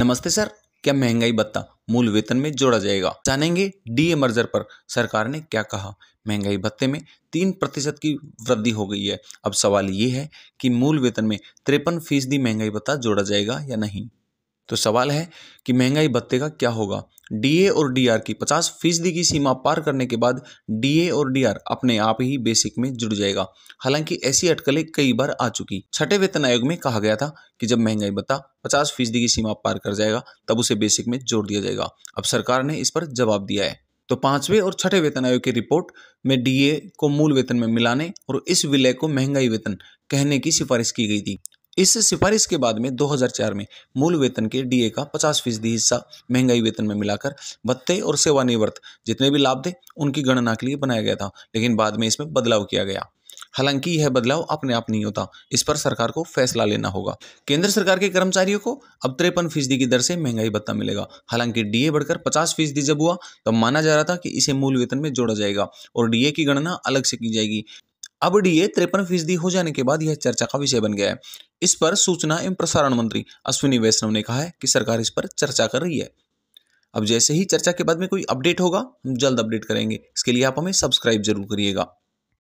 नमस्ते सर क्या महंगाई भत्ता मूल वेतन में जोड़ा जाएगा जानेंगे डी ए मर्जर पर सरकार ने क्या कहा महंगाई भत्ते में तीन प्रतिशत की वृद्धि हो गई है अब सवाल ये है कि मूल वेतन में तिरपन फीसदी महंगाई भत्ता जोड़ा जाएगा या नहीं तो सवाल है कि महंगाई भत्ते का क्या होगा डीए और डीआर की 50 फीसदी की सीमा पार करने के बाद डीए और डीआर अपने आप ही बेसिक में जुड़ जाएगा हालांकि ऐसी अटकलें कई बार आ चुकी छठे वेतन आयोग में कहा गया था कि जब महंगाई भत्ता 50 फीसदी की सीमा पार कर जाएगा तब उसे बेसिक में जोड़ दिया जाएगा अब सरकार ने इस पर जवाब दिया है तो पांचवें और छठे वेतन आयोग की रिपोर्ट में डीए को मूल वेतन में मिलाने और इस विलय को महंगाई वेतन कहने की सिफारिश की गई थी इस सिफारिश के बाद में 2004 में मूल वेतन के डीए का 50 फीसदी हिस्सा महंगाई वेतन में मिलाकर भत्ते और सेवानिवृत्त जितने भी लाभ थे उनकी गणना के लिए बनाया गया था लेकिन बाद में इसमें बदलाव किया गया हालांकि यह बदलाव अपने आप नहीं होता इस पर सरकार को फैसला लेना होगा केंद्र सरकार के कर्मचारियों को अब तिरपन फीसदी की दर से महंगाई भत्ता मिलेगा हालांकि डीए बढ़कर 50 फीसदी जब हुआ तब तो माना जा रहा था कि इसे मूल वेतन में जोड़ा जाएगा और डीए की गणना अलग से की जाएगी अब डीए तिरपन फीसदी हो जाने के बाद यह चर्चा का विषय बन गया है इस पर सूचना एवं प्रसारण मंत्री अश्विनी वैष्णव ने कहा है कि सरकार इस पर चर्चा कर रही है अब जैसे ही चर्चा के बाद में कोई अपडेट होगा हम जल्द अपडेट करेंगे इसके लिए आप हमें सब्सक्राइब जरूर करिएगा